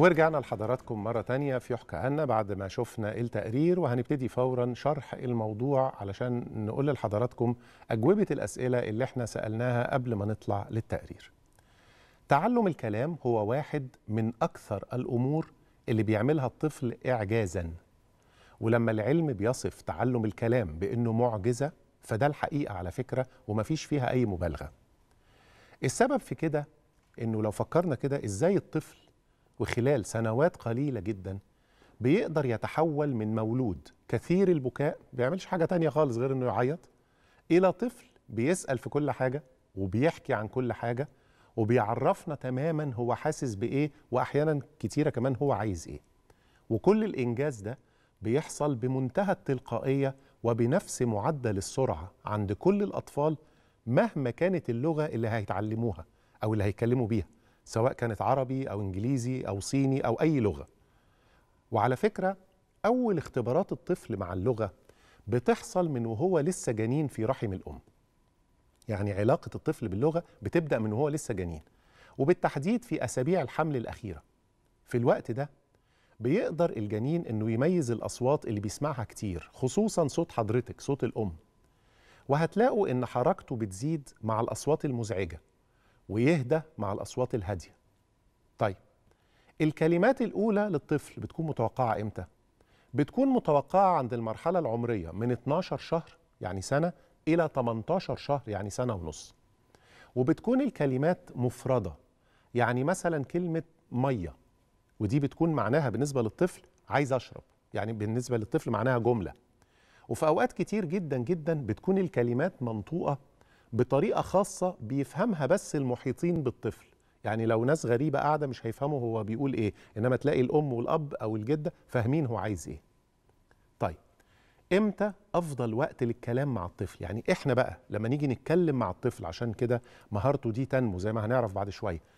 ورجعنا لحضراتكم مرة تانية في يحكى عنا بعد ما شفنا التقرير وهنبتدي فورا شرح الموضوع علشان نقول لحضراتكم أجوبة الأسئلة اللي احنا سألناها قبل ما نطلع للتقرير تعلم الكلام هو واحد من أكثر الأمور اللي بيعملها الطفل إعجازا ولما العلم بيصف تعلم الكلام بأنه معجزة فده الحقيقة على فكرة ومفيش فيها أي مبالغة السبب في كده أنه لو فكرنا كده إزاي الطفل وخلال سنوات قليلة جدا بيقدر يتحول من مولود كثير البكاء بيعملش حاجة تانية خالص غير انه يعيط الى طفل بيسأل في كل حاجة وبيحكي عن كل حاجة وبيعرفنا تماما هو حاسس بايه واحيانا كتيرة كمان هو عايز ايه وكل الانجاز ده بيحصل بمنتهى التلقائية وبنفس معدل السرعة عند كل الأطفال مهما كانت اللغة اللي هيتعلموها أو اللي هيتكلموا بيها سواء كانت عربي أو إنجليزي أو صيني أو أي لغة وعلى فكرة أول اختبارات الطفل مع اللغة بتحصل من وهو لسه جنين في رحم الأم يعني علاقة الطفل باللغة بتبدأ من وهو لسه جنين وبالتحديد في أسابيع الحمل الأخيرة في الوقت ده بيقدر الجنين انه يميز الاصوات اللي بيسمعها كتير خصوصا صوت حضرتك صوت الام وهتلاقوا ان حركته بتزيد مع الاصوات المزعجه ويهدى مع الأصوات الهادية طيب الكلمات الأولى للطفل بتكون متوقعة إمتى؟ بتكون متوقعة عند المرحلة العمرية من 12 شهر يعني سنة إلى 18 شهر يعني سنة ونص وبتكون الكلمات مفردة يعني مثلا كلمة مية ودي بتكون معناها بالنسبة للطفل عايز أشرب يعني بالنسبة للطفل معناها جملة وفي أوقات كتير جدا جدا بتكون الكلمات منطوقة بطريقه خاصه بيفهمها بس المحيطين بالطفل يعني لو ناس غريبه قاعده مش هيفهموا هو بيقول ايه انما تلاقي الام والاب او الجده فاهمين هو عايز ايه طيب امتى افضل وقت للكلام مع الطفل يعني احنا بقى لما نيجي نتكلم مع الطفل عشان كده مهارته دي تنمو زي ما هنعرف بعد شويه